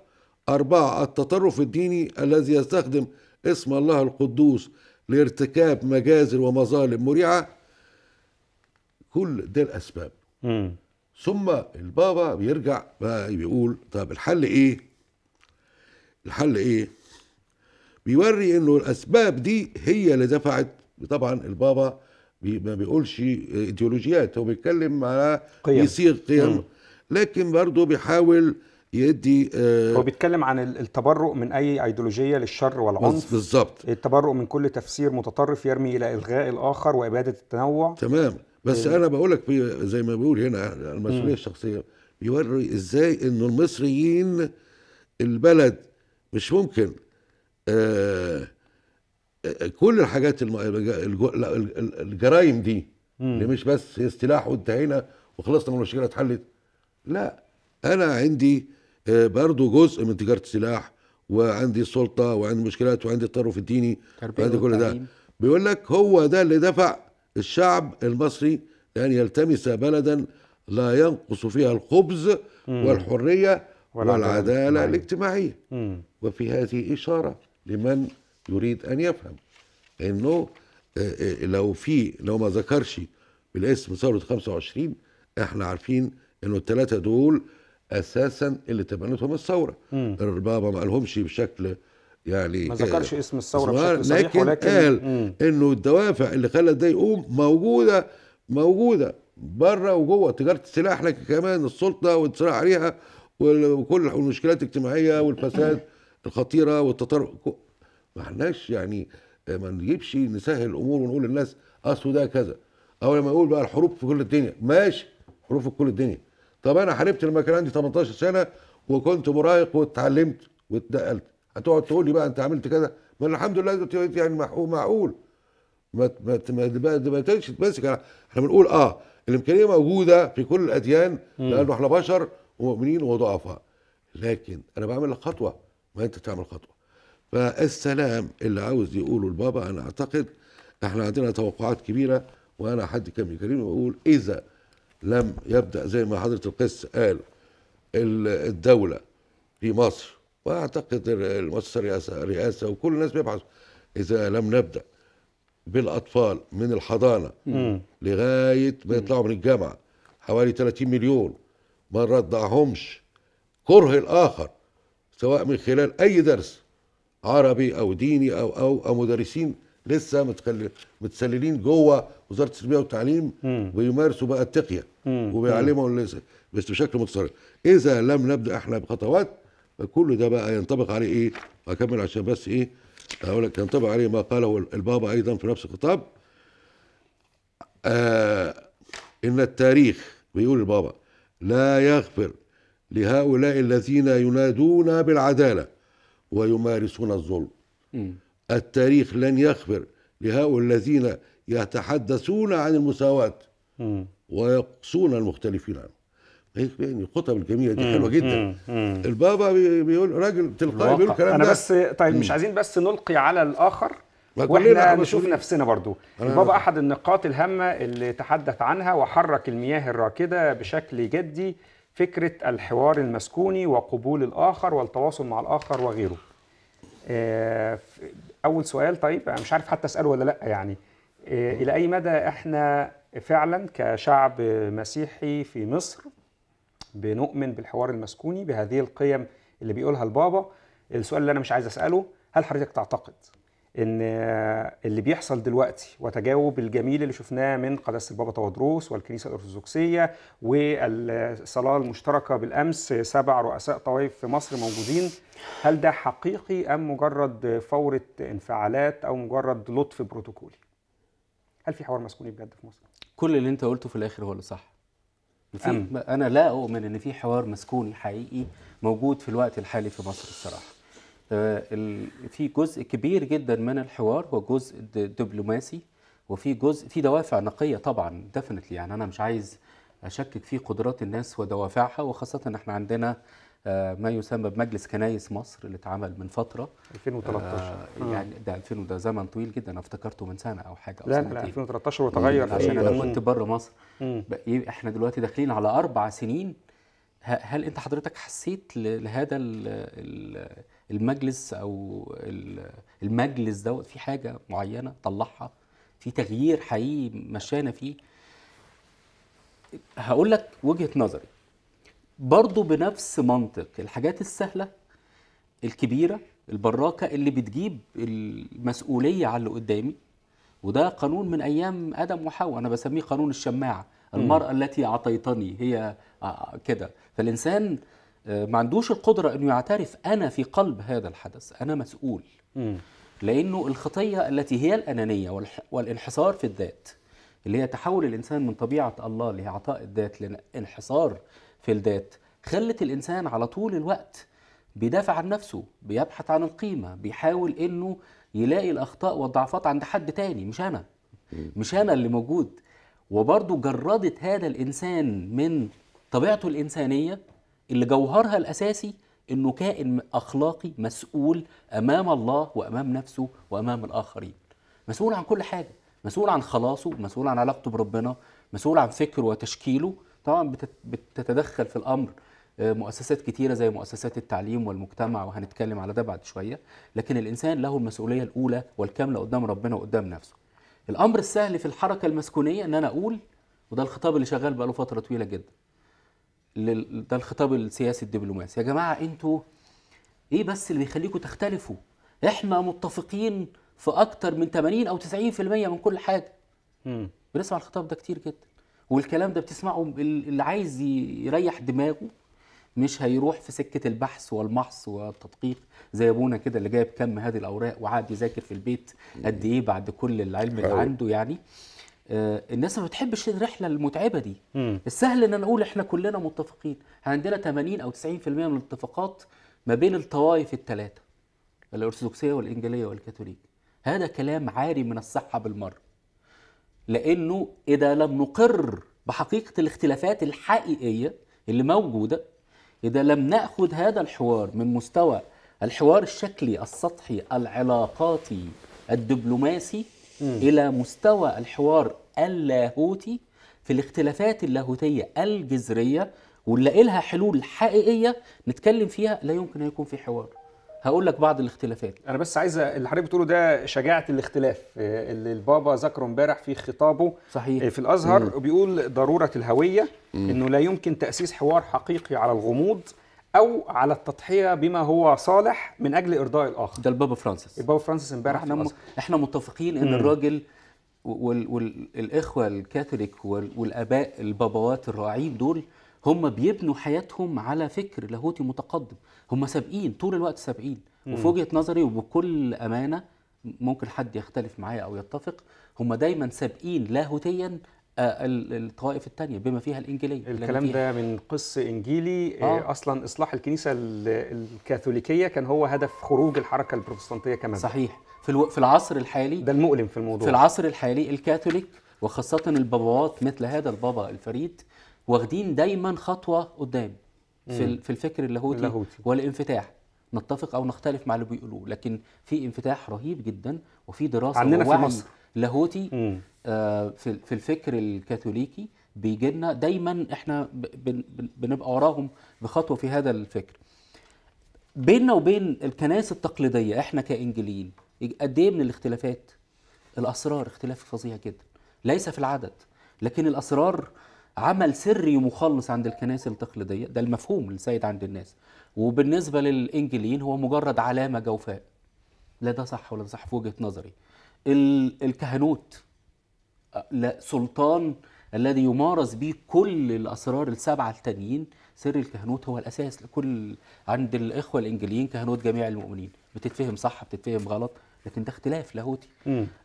أربعة التطرف الديني الذي يستخدم اسم الله القدوس لارتكاب مجازر ومظالم مريعة كل ده الأسباب ثم البابا بيرجع بقى بيقول طب الحل إيه الحل إيه بيوري انه الاسباب دي هي اللي دفعت طبعا البابا بي ما بيقولش ايديولوجيات هو بيتكلم على قيم بيصيغ قيم مم. لكن برضه بيحاول يدي آه هو بيتكلم عن التبرؤ من اي ايديولوجيه للشر والعنف بالظبط التبرؤ من كل تفسير متطرف يرمي الى الغاء الاخر واباده التنوع تمام بس انا بقول لك زي ما بيقول هنا المسؤوليه الشخصيه بيوري ازاي انه المصريين البلد مش ممكن آه، آه، كل الحاجات الجرائم دي اللي مش بس سلاح وانتهينا وخلصنا من المشكله اتحلت لا انا عندي آه، برضو جزء من تجاره السلاح وعندي السلطه وعندي مشكلات وعندي التطرف الديني وعندي كل ده بيقول لك هو ده اللي دفع الشعب المصري لان يلتمس بلدا لا ينقص فيها الخبز والحريه والعداله نعم. الاجتماعيه وفي هذه اشاره لمن يريد أن يفهم أنه آه، آه، لو في لو ما ذكرش بالاسم ثورة 25 احنا عارفين انه الثلاثة دول اساسا اللي تبنتهم الثورة البابا ما قالهمش بشكل يعني ما ذكرش آه، اسم الثورة بشكل صريح لكن, ولكن قال انه الدوافع اللي خلت ده يقوم موجودة موجودة بره وجوه تجارة السلاح لكن كمان السلطة والصراع عليها وكل المشكلات الاجتماعية والفساد الخطيره والتطرف احناش يعني آه، ما نجيبش نسهل الامور ونقول للناس اصل ده كذا او لما يقول بقى الحروب في كل الدنيا ماشي حروب في كل الدنيا طب انا حاربت لما كان عندي 18 سنه وكنت مراهق واتعلمت واتنقلت هتقعد تقول لي بقى انت عملت كذا ما الحمد لله دلوقتي يعني معقول ما ما ما تبقاش تمسك احنا بنقول اه الامكانيه موجوده في كل الاديان لانه احنا بشر ومؤمنين وضعفاء لكن انا بعمل خطوه ما انت تعمل خطوه فالسلام اللي عاوز يقوله البابا انا اعتقد احنا عندنا توقعات كبيره وانا حد كان كريم واقول اذا لم يبدا زي ما حضره القس قال الدوله في مصر واعتقد المؤسسه رئاسه رئاسه وكل الناس بيبحث اذا لم نبدا بالاطفال من الحضانه مم. لغايه ما يطلعوا من الجامعه حوالي 30 مليون ما نرضعهمش كره الاخر سواء من خلال أي درس عربي أو ديني أو أو أو مدرسين لسه متخل... متسللين جوه وزاره التربيه والتعليم ويمارسوا بقى التقيه وبيعلموا بس بشكل متصرف اذا لم نبدا احنا بخطوات كل ده بقى ينطبق عليه ايه اكمل عشان بس ايه اقول لك ينطبق عليه ما قاله البابا ايضا في نفس الخطاب آه ان التاريخ بيقول البابا لا يغفر لهؤلاء الذين ينادون بالعدالة ويمارسون الظلم م. التاريخ لن يغفر لهؤلاء الذين يتحدثون عن المساواة م. ويقصون المختلفين عنه هيك يعني الخطب الجميله دي حلوه جدا البابا بيقول راجل تلقائي بيقول الكلام ده انا بس طيب مش عايزين بس نلقي على الاخر واحنا نشوف نفسنا برضو البابا احد النقاط الهامه اللي تحدث عنها وحرك المياه الراكده بشكل جدي فكرة الحوار المسكوني وقبول الآخر والتواصل مع الآخر وغيره آه، أول سؤال طيب أنا مش عارف حتى أسأله ولا لأ يعني آه، إلى أي مدى إحنا فعلا كشعب مسيحي في مصر بنؤمن بالحوار المسكوني بهذه القيم اللي بيقولها البابا السؤال اللي أنا مش عايز أسأله هل حضرتك تعتقد ان اللي بيحصل دلوقتي وتجاوب الجميل اللي شفناه من قداسه البابا تودروس والكنيسه الارثوذكسيه والصلاه المشتركه بالامس سبع رؤساء طوائف في مصر موجودين هل ده حقيقي ام مجرد فوره انفعالات او مجرد لطف بروتوكولي؟ هل في حوار مسكوني بجد في مصر؟ كل اللي انت قلته في الاخر هو اللي صح. انا لا اؤمن ان في حوار مسكوني حقيقي موجود في الوقت الحالي في مصر الصراحه. آه، في جزء كبير جدا من الحوار هو جزء دبلوماسي وفي جزء في دوافع نقيه طبعا ديفنتلي يعني انا مش عايز اشكك في قدرات الناس ودوافعها وخاصه ان احنا عندنا آه، ما يسمى بمجلس كنايس مصر اللي اتعمل من فتره 2013 آه يعني ده 2000 ده زمن طويل جدا انا افتكرته من سنه او حاجه او لا سنتين لا 2013 وتغير عشان انا كنت بره مصر احنا دلوقتي داخلين على اربع سنين هل انت حضرتك حسيت لهذا ال المجلس او المجلس دوت في حاجه معينه طلعها في تغيير حقيقي مشانا فيه هقول لك وجهه نظري برضو بنفس منطق الحاجات السهله الكبيره البراكه اللي بتجيب المسؤوليه على اللي قدامي وده قانون من ايام ادم وحواء انا بسميه قانون الشماعه المراه التي اعطيتني هي آه، كده فالانسان آه، ما عندوش القدرة أنه يعترف أنا في قلب هذا الحدث أنا مسؤول لأنه الخطية التي هي الأنانية والانحصار في الذات اللي هي تحول الإنسان من طبيعة الله اللي هي عطاء الذات لانحصار في الذات خلت الإنسان على طول الوقت بيدافع عن نفسه بيبحث عن القيمة بيحاول أنه يلاقي الأخطاء والضعفات عند حد تاني مش أنا مش أنا اللي موجود وبرضه جردت هذا الإنسان من طبيعته الإنسانية اللي جوهرها الاساسي انه كائن اخلاقي مسؤول امام الله وامام نفسه وامام الاخرين مسؤول عن كل حاجه مسؤول عن خلاصه مسؤول عن علاقته بربنا مسؤول عن فكره وتشكيله طبعا بتتدخل في الامر آه، مؤسسات كتيرة زي مؤسسات التعليم والمجتمع وهنتكلم على ده بعد شوية لكن الإنسان له المسؤولية الأولى والكاملة قدام ربنا وقدام نفسه الأمر السهل في الحركة المسكونية إن أنا أقول وده الخطاب اللي شغال بقاله فترة طويلة جدا ده الخطاب السياسي الدبلوماسي يا جماعه انتوا ايه بس اللي بيخليكم تختلفوا احنا متفقين في اكتر من 80 او 90% من كل حاجه امم بنسمع الخطاب ده كتير جدا والكلام ده بتسمعه اللي عايز يريح دماغه مش هيروح في سكه البحث والمحص والتدقيق زي ابونا كده اللي جايب كم هذه الاوراق وقعد يذاكر في البيت قد ايه بعد كل العلم اللي أيوة. عنده يعني آه، الناس ما بتحبش الرحله المتعبه دي م. السهل ان انا اقول احنا كلنا متفقين عندنا 80 او 90% من الاتفاقات ما بين الطوائف الثلاثه الارثوذكسيه والانجيليه والكاثوليك هذا كلام عاري من الصحه بالمره لانه اذا لم نقر بحقيقه الاختلافات الحقيقيه اللي موجوده اذا لم ناخذ هذا الحوار من مستوى الحوار الشكلي السطحي العلاقاتي الدبلوماسي م. الى مستوى الحوار اللاهوتي في الاختلافات اللاهوتيه الجذريه واللي لها حلول حقيقيه نتكلم فيها لا يمكن ان يكون في حوار هقول لك بعض الاختلافات انا بس عايز اللي حضرتك بتقوله ده شجاعه الاختلاف آه، اللي البابا ذكره امبارح في خطابه صحيح. آه، في الازهر م. بيقول ضروره الهويه م. انه لا يمكن تاسيس حوار حقيقي على الغموض او على التضحيه بما هو صالح من اجل ارضاء الاخر ده البابا فرانسيس البابا فرانسيس امبارح احنا احنا متفقين ان الراجل والاخوه وال... الكاثوليك والاباء البابوات الراعين دول هم بيبنوا حياتهم على فكر لاهوتي متقدم هم سابقين طول الوقت سابقين وفي وجهه نظري وبكل امانه ممكن حد يختلف معايا او يتفق هم دايما سابقين لاهوتيا آه، الطوائف الثانيه بما فيها الانجيليه الكلام ده من قص انجيلي آه. آه. اصلا اصلاح الكنيسه الكاثوليكيه كان هو هدف خروج الحركه البروتستانتيه كمان صحيح في الو... في العصر الحالي ده المؤلم في الموضوع في العصر الحالي الكاثوليك وخاصه الباباوات مثل هذا البابا الفريد واخدين دايما خطوه قدام في في الفكر اللاهوتي, اللاهوتي. والانفتاح نتفق او نختلف مع اللي بيقولوه لكن في انفتاح رهيب جدا وفي دراسه عندنا في مصر لاهوتي آه، في الفكر الكاثوليكي بيجي لنا دايما احنا بنبقى وراهم بخطوه في هذا الفكر بيننا وبين الكنائس التقليديه احنا كانجليين قد ايه من الاختلافات الاسرار اختلاف فظيع جدا ليس في العدد لكن الاسرار عمل سري مخلص عند الكنائس التقليديه ده المفهوم السيد عند الناس وبالنسبه للانجليين هو مجرد علامه جوفاء لا ده صح ولا ده صح في وجهه نظري الكهنوت سلطان الذي يمارس به كل الاسرار السبعه التانيين سر الكهنوت هو الاساس لكل عند الاخوه الانجليين كهنوت جميع المؤمنين بتتفهم صح بتتفهم غلط لكن ده اختلاف لاهوتي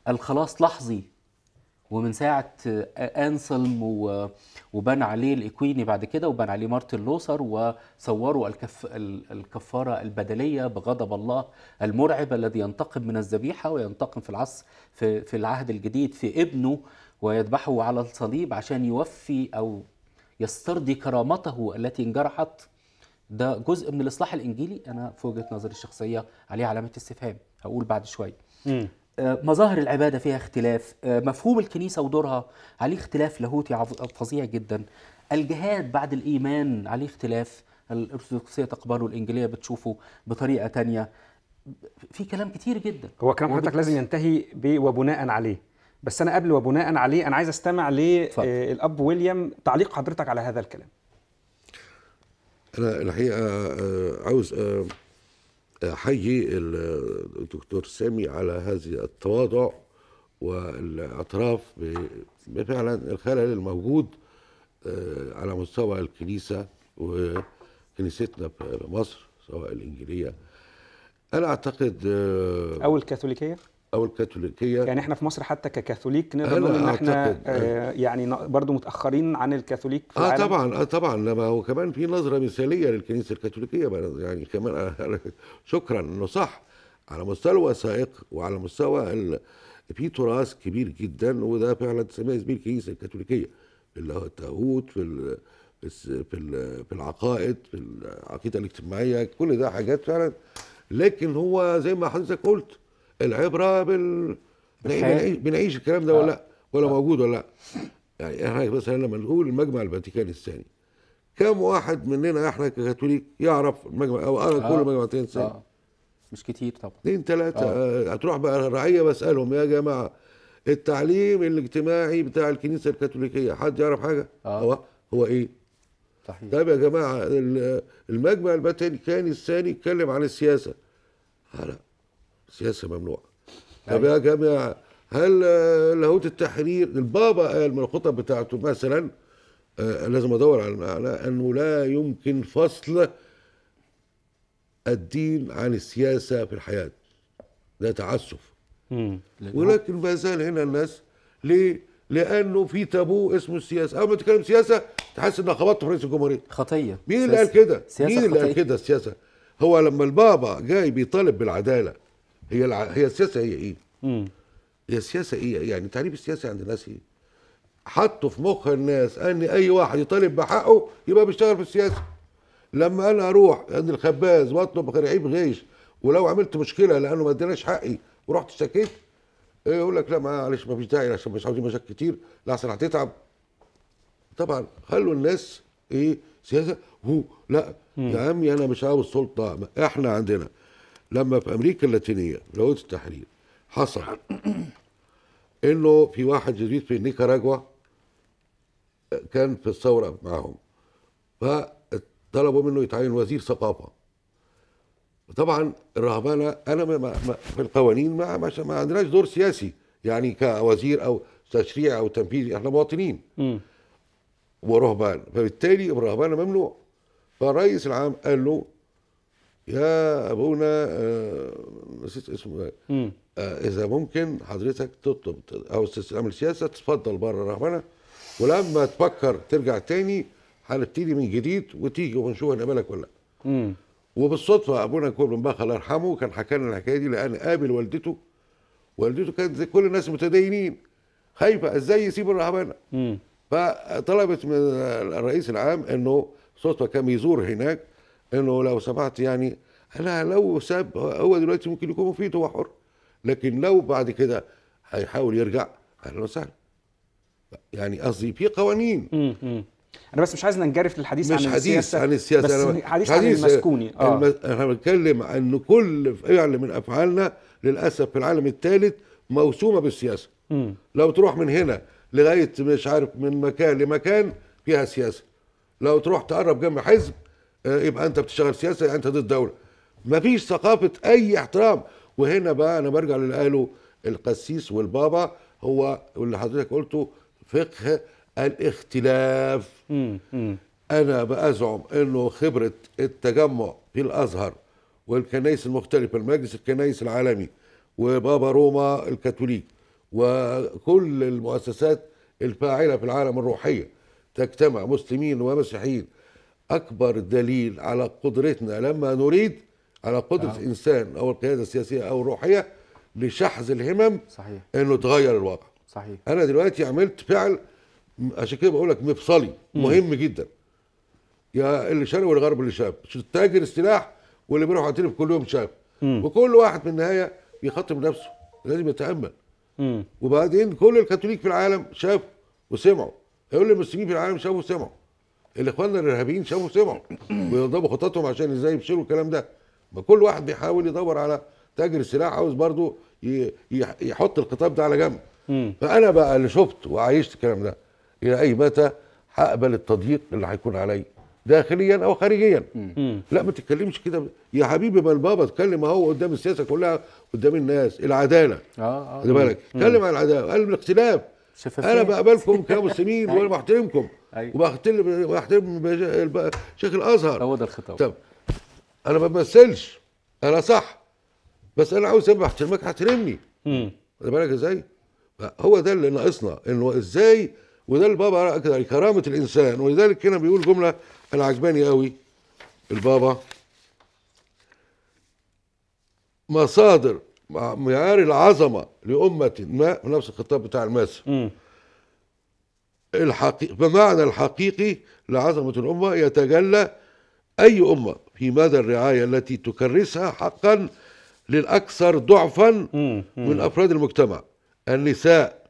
الخلاص لحظي ومن ساعه انسلم وبنى عليه الاكويني بعد كده وبنى عليه مارتن لوثر وصوروا الكف الكفاره البدليه بغضب الله المرعب الذي ينتقم من الذبيحه وينتقم في العصر في, في العهد الجديد في ابنه ويذبحه على الصليب عشان يوفي او يسترضي كرامته التي انجرحت ده جزء من الاصلاح الانجيلي انا في وجهه نظري الشخصيه عليه علامه استفهام هقول بعد شويه آه، مظاهر العبادة فيها اختلاف آه، مفهوم الكنيسة ودورها عليه اختلاف لاهوتي فظيع جدا الجهاد بعد الإيمان عليه اختلاف الأرثوذكسية تقبله الإنجيلية بتشوفه بطريقة تانية في كلام كتير جدا هو كلام حضرتك لازم ينتهي ب وبناء عليه بس أنا قبل وبناء عليه أنا عايز أستمع للأب آه، ويليام تعليق حضرتك على هذا الكلام أنا الحقيقة عاوز احيي الدكتور سامي على هذه التواضع والاعتراف بفعلا الخلل الموجود آه، على مستوى الكنيسه وكنيستنا في مصر سواء الانجيليه انا اعتقد آه، او الكاثوليكيه او الكاثوليكيه يعني احنا في مصر حتى ككاثوليك نقدر نقول ان احنا أيوة. آه يعني برضو متاخرين عن الكاثوليك في اه العالم. طبعا اه طبعا لما هو كمان في نظره مثاليه للكنيسه الكاثوليكيه يعني كمان شكرا انه صح على مستوى الوثائق وعلى مستوى في تراث كبير جدا وده فعلا تسميه بيه الكنيسه الكاثوليكيه اللي هو التاهوت في ال... في في العقائد في العقيده الاجتماعيه كل ده حاجات فعلا لكن هو زي ما حضرتك قلت العبره بال بنعيش, بنعيش الكلام ده ولا لا آه. ولا آه. موجود ولا لا يعني احنا مثلا لما نقول المجمع الفاتيكاني الثاني كم واحد مننا احنا ككاثوليك يعرف المجمع او قرا آه. كل المجمع الثاني آه. مش كتير طبعا اثنين ثلاثه هتروح بقى الرعيه بسالهم يا جماعه التعليم الاجتماعي بتاع الكنيسه الكاثوليكيه حد يعرف حاجه آه. هو هو ايه صحيح طيب يا جماعه المجمع الفاتيكاني الثاني اتكلم عن السياسه لا سياسه ممنوعه طيب. طب يا جماعه هل لاهوت التحرير البابا قال من الخطب بتاعته مثلا آه، لازم ادور على المعنى انه لا يمكن فصل الدين عن السياسه في الحياه ده تعسف ولكن ما زال هنا الناس ليه؟ لانه في تابو اسمه السياسه اول ما تتكلم سياسه تحس انك خبطت في رئيس الجمهوريه خطيه مين اللي قال كده؟ مين اللي قال كده السياسه؟ هو لما البابا جاي بيطالب بالعداله هي الع... هي السياسه هي ايه؟ مم. هي السياسه ايه؟ يعني تعريف السياسه عند الناس ايه؟ حطوا في مخ الناس ان اي واحد يطالب بحقه يبقى بيشتغل في السياسه. لما انا اروح عند الخباز واطلب رعيب غيش ولو عملت مشكله لانه ما اديناش حقي ورحت اشتكيت إيه، يقول لك لا معلش ما فيش داعي عشان مش عاوزين مشاكل كتير لا عشان هتتعب. طبعا خلوا الناس ايه سياسه هو لا يا عمي انا مش عاوز سلطه احنا عندنا لما في امريكا اللاتينيه لو التحرير حصل انه في واحد جديد في نيكاراجوا كان في الثوره معهم فطلبوا منه يتعين وزير ثقافه طبعا الرهبنه انا ما ما في القوانين ما ما, ما عندناش دور سياسي يعني كوزير او تشريع او تنفيذي احنا مواطنين ورهبان فبالتالي الرهبانه ممنوع فالرئيس العام قال له يا ابونا آه، نسيت اسمه آه، اذا ممكن حضرتك تطلب او تعمل سياسه تتفضل بره رحمنا ولما تفكر ترجع تاني هنبتدي من جديد وتيجي ونشوف هنقبلك ولا وبالصدفه ابونا كوبلن باخ الله يرحمه كان حكى لنا الحكايه دي لان قابل والدته والدته كانت زي كل الناس متدينين خايفه ازاي يسيبوا الرهبنه فطلبت من الرئيس العام انه صدفه كان بيزور هناك انه لو سمحت يعني انا لو ساب هو دلوقتي ممكن يكون مفيد هو حر لكن لو بعد كده هيحاول يرجع اهلا وسهلا يعني قصدي في قوانين انا بس مش عايز ننجرف للحديث مش عن حديث السياسه عن السياسه بس أنا حديث, عن المسكوني اه انا بتكلم ان كل فعل من افعالنا للاسف في العالم الثالث موسومه بالسياسه م. لو تروح من هنا لغايه مش عارف من مكان لمكان فيها سياسه لو تروح تقرب جنب حزب آه، يبقى انت بتشتغل سياسه يبقى يعني انت ضد الدوله فيش ثقافه اي احترام وهنا بقى انا برجع للي قاله القسيس والبابا هو اللي حضرتك قلته فقه الاختلاف انا بازعم انه خبره التجمع في الازهر والكنائس المختلفه المجلس الكنائس العالمي وبابا روما الكاثوليك وكل المؤسسات الفاعله في العالم الروحيه تجتمع مسلمين ومسيحيين أكبر دليل على قدرتنا لما نريد على قدرة نعم. آه. إنسان أو القيادة السياسية أو الروحية لشحذ الهمم صحيح إنه تغير الواقع صحيح أنا دلوقتي عملت فعل عشان كده بقول لك مفصلي مهم جدا يا اللي شرق والغرب اللي شاب تاجر السلاح واللي بيروح على التليفون كل يوم شاب وكل واحد في النهايه بيخاطب نفسه لازم يتامل وبعدين كل الكاثوليك في العالم شافوا وسمعوا كل المسلمين في العالم شافوا وسمعوا الاخوان الارهابيين شافوا سمعوا ويضربوا خططهم عشان ازاي يفشلوا الكلام ده ما كل واحد بيحاول يدور على تاجر السلاح عاوز برضه يحط الخطاب ده على جنب فانا بقى اللي شفت وعايشت الكلام ده الى اي متى هقبل التضييق اللي هيكون علي داخليا او خارجيا لا ما تتكلمش كده يا حبيبي ما البابا اتكلم اهو قدام السياسه كلها قدام الناس العداله اه اه بالك اتكلم عن العداله قال الاختلاف انا بقبلكم كمسلمين أيوة. وانا بحترمكم أيوة. وبحترم بحترم شيخ الازهر هو ده الخطاب طب انا ما بمثلش انا صح بس انا عاوز ابقى احترمك امم واخد بالك ازاي؟ هو ده اللي ناقصنا انه ازاي وده البابا اكد على كرامه الانسان ولذلك هنا بيقول جمله انا عجباني قوي البابا مصادر معيار العظمه لامه ما نفس الخطاب بتاع الماس الحقيقي بمعنى الحقيقي لعظمه الامه يتجلى اي امه في مدى الرعايه التي تكرسها حقا للاكثر ضعفا من افراد المجتمع النساء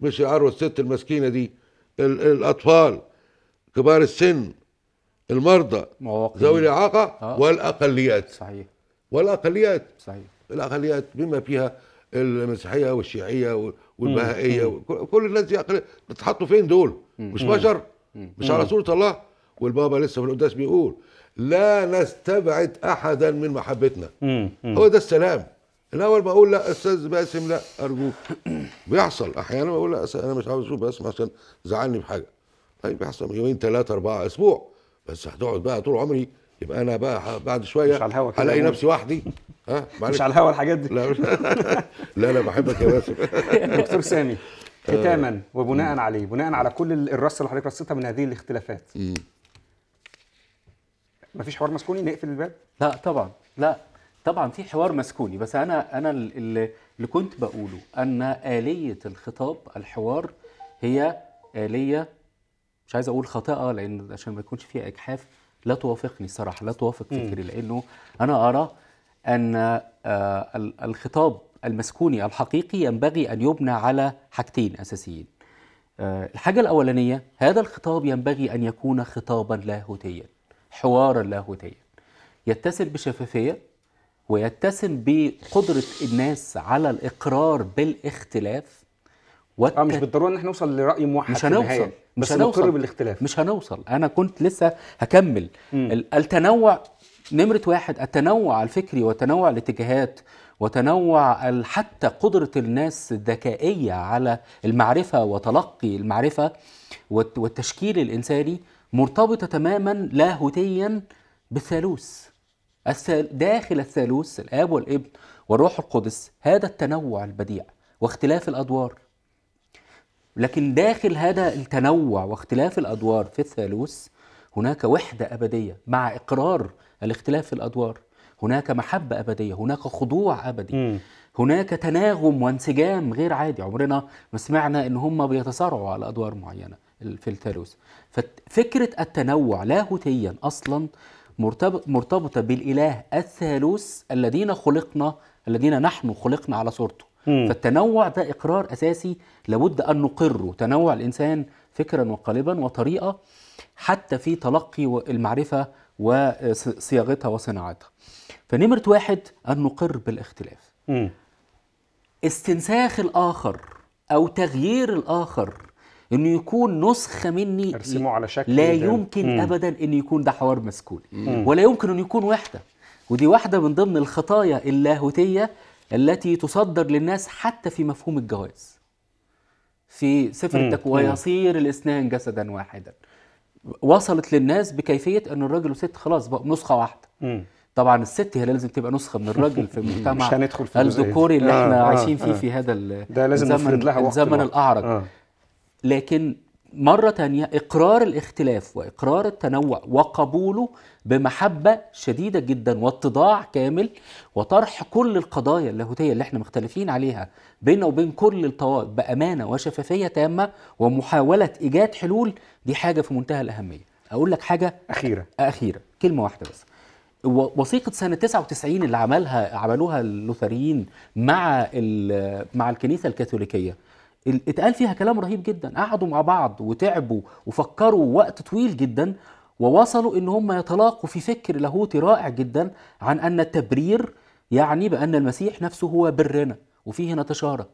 مش عروة الست المسكينه دي الاطفال كبار السن المرضى ذوي الاعاقه آه. والاقليات صحيح والاقليات صحيح الأقليات بما فيها المسيحية والشيعية والبهائية كل الناس دي أقليات فين دول مش بشر مش على صورة الله والبابا لسه في القداس بيقول لا نستبعد أحدا من محبتنا هو ده السلام الاول بقول لا استاذ باسم لا ارجوك بيحصل احيانا بقول لا انا مش عاوز اشوف باسم عشان زعلني بحاجه طيب بيحصل يومين ثلاثه اربعه اسبوع بس هتقعد بقى طول عمري يبقى انا بقى بعد شويه هلاقي نفسي وحدي اه مش على الهوا الحاجات دي لا لا, لا بحبك يا باسم دكتور سامي آه. ختاما وبناء عليه بناء على كل الرص اللي حضرتك رصيتها من هذه الاختلافات مفيش حوار مسكوني نقفل الباب لا طبعا لا طبعا في حوار مسكوني بس انا انا اللي كنت بقوله ان آلية الخطاب الحوار هي آلية مش عايز اقول خاطئة لان عشان ما يكونش فيها اجحاف لا توافقني صراحة لا توافق فكري لانه انا ارى أن آه، الخطاب المسكوني الحقيقي ينبغي أن يبنى على حاجتين أساسيين آه، الحاجة الأولانية هذا الخطاب ينبغي أن يكون خطابا لاهوتيا حوارا لاهوتيا يتسم بشفافية ويتسم بقدرة الناس على الإقرار بالاختلاف والت... آه مش بالضروره ان احنا نوصل لراي موحد مش هنوصل مش بس هنوصل بالاختلاف مش هنوصل انا كنت لسه هكمل التنوع نمرة واحد التنوع الفكري وتنوع الاتجاهات وتنوع حتى قدرة الناس الذكائية على المعرفة وتلقي المعرفة والتشكيل الإنساني مرتبطة تماما لاهوتيا بالثالوث داخل الثالوث الآب والابن والروح القدس هذا التنوع البديع واختلاف الأدوار لكن داخل هذا التنوع واختلاف الأدوار في الثالوث هناك وحدة أبدية مع إقرار الاختلاف في الادوار هناك محبه ابديه هناك خضوع ابدي م. هناك تناغم وانسجام غير عادي عمرنا ما سمعنا ان هم بيتصارعوا على ادوار معينه في الثالوث ففكره التنوع لاهوتيا اصلا مرتبطه بالاله الثالوث الذين خلقنا الذين نحن خلقنا على صورته م. فالتنوع ده اقرار اساسي لابد ان نقره تنوع الانسان فكرا وقالبا وطريقه حتى في تلقي المعرفه وصياغتها وصناعتها فنمرة واحد أن نقر بالاختلاف م. استنساخ الآخر أو تغيير الآخر انه يكون نسخه مني ارسمه على شكل لا ده. يمكن مم. ابدا ان يكون ده حوار مسكون مم. ولا يمكن ان يكون وحده ودي واحده من ضمن الخطايا اللاهوتيه التي تصدر للناس حتى في مفهوم الجواز في سفر التكوين ويصير الاثنان جسدا واحدا وصلت للناس بكيفيه ان الراجل والست خلاص بقوا نسخه واحده طبعا الست هي لازم تبقى نسخه من الراجل في المجتمع مش هندخل في الذكوري اللي آه احنا آه عايشين فيه آه في هذا ده لازم الزمن, لها الزمن الاعرج آه. لكن مرة تانية إقرار الاختلاف وإقرار التنوع وقبوله بمحبة شديدة جدا واتضاع كامل وطرح كل القضايا اللاهوتية اللي احنا مختلفين عليها بيننا وبين كل الطوائف بأمانة وشفافية تامة ومحاولة إيجاد حلول دي حاجة في منتهى الأهمية أقول لك حاجة أخيرة أخيرة كلمة واحدة بس وثيقه سنه 99 اللي عملها عملوها اللوثريين مع مع الكنيسه الكاثوليكيه اتقال فيها كلام رهيب جدا قعدوا مع بعض وتعبوا وفكروا وقت طويل جدا ووصلوا ان هم يتلاقوا في فكر لاهوتي رائع جدا عن ان التبرير يعني بان المسيح نفسه هو برنا وفيه نتشارك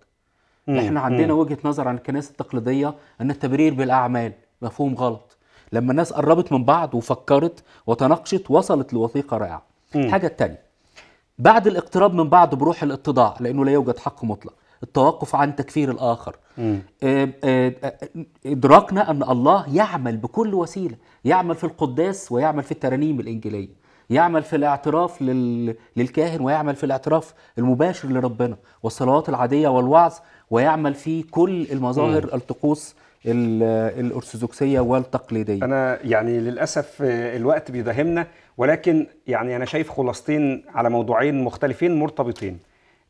احنا عندنا وجهه نظر عن الكنيسه التقليديه ان التبرير بالاعمال مفهوم غلط لما الناس قربت من بعض وفكرت وتناقشت وصلت لوثيقه رائعه الحاجه الثانيه بعد الاقتراب من بعض بروح الاتضاع لانه لا يوجد حق مطلق التوقف عن تكفير الآخر آه، آه، آه، إدراكنا أن الله يعمل بكل وسيلة يعمل في القداس ويعمل في الترانيم الإنجيلية يعمل في الاعتراف لل... للكاهن ويعمل في الاعتراف المباشر لربنا والصلوات العادية والوعظ ويعمل في كل المظاهر الطقوس الأرثوذكسية والتقليدية أنا يعني للأسف الوقت بيداهمنا ولكن يعني أنا شايف خلاصتين على موضوعين مختلفين مرتبطين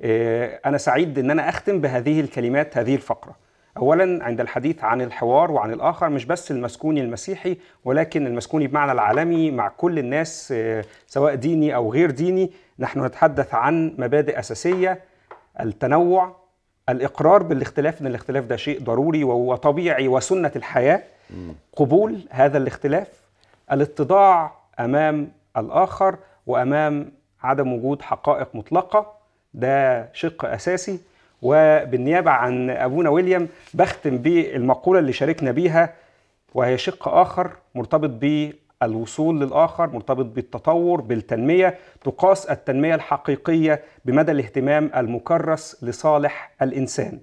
آه، أنا سعيد أن أنا أختم بهذه الكلمات هذه الفقرة أولا عند الحديث عن الحوار وعن الآخر مش بس المسكوني المسيحي ولكن المسكوني بمعنى العالمي مع كل الناس آه، سواء ديني أو غير ديني نحن نتحدث عن مبادئ أساسية التنوع الإقرار بالاختلاف أن الاختلاف ده شيء ضروري وطبيعي وسنة الحياة قبول هذا الاختلاف الاتضاع أمام الآخر وأمام عدم وجود حقائق مطلقة ده شق أساسي وبالنيابة عن أبونا ويليام بختم بالمقولة اللي شاركنا بيها وهي شق آخر مرتبط بالوصول للآخر مرتبط بالتطور بالتنمية تقاس التنمية الحقيقية بمدى الاهتمام المكرس لصالح الإنسان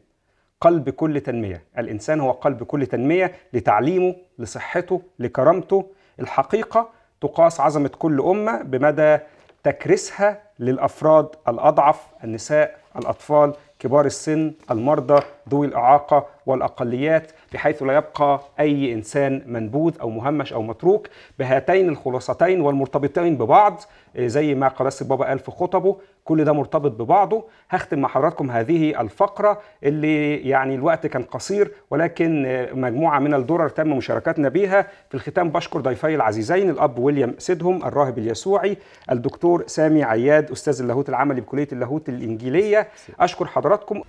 قلب كل تنمية الإنسان هو قلب كل تنمية لتعليمه لصحته لكرامته الحقيقة تقاس عظمة كل أمة بمدى تكريسها للأفراد الأضعف النساء الأطفال كبار السن المرضى ذوي الإعاقة والأقليات بحيث لا يبقى أي إنسان منبوذ أو مهمش أو متروك بهاتين الخلاصتين والمرتبطين ببعض إيه، زي ما قدس البابا قال في خطبه كل ده مرتبط ببعضه هختم مع حضراتكم هذه الفقرة اللي يعني الوقت كان قصير ولكن مجموعة من الدرر تم مشاركتنا بها في الختام بشكر ضيفي العزيزين الأب ويليام سيدهم الراهب اليسوعي الدكتور سامي عياد أستاذ اللاهوت العملي بكلية اللاهوت الإنجيلية أشكر حضراتكم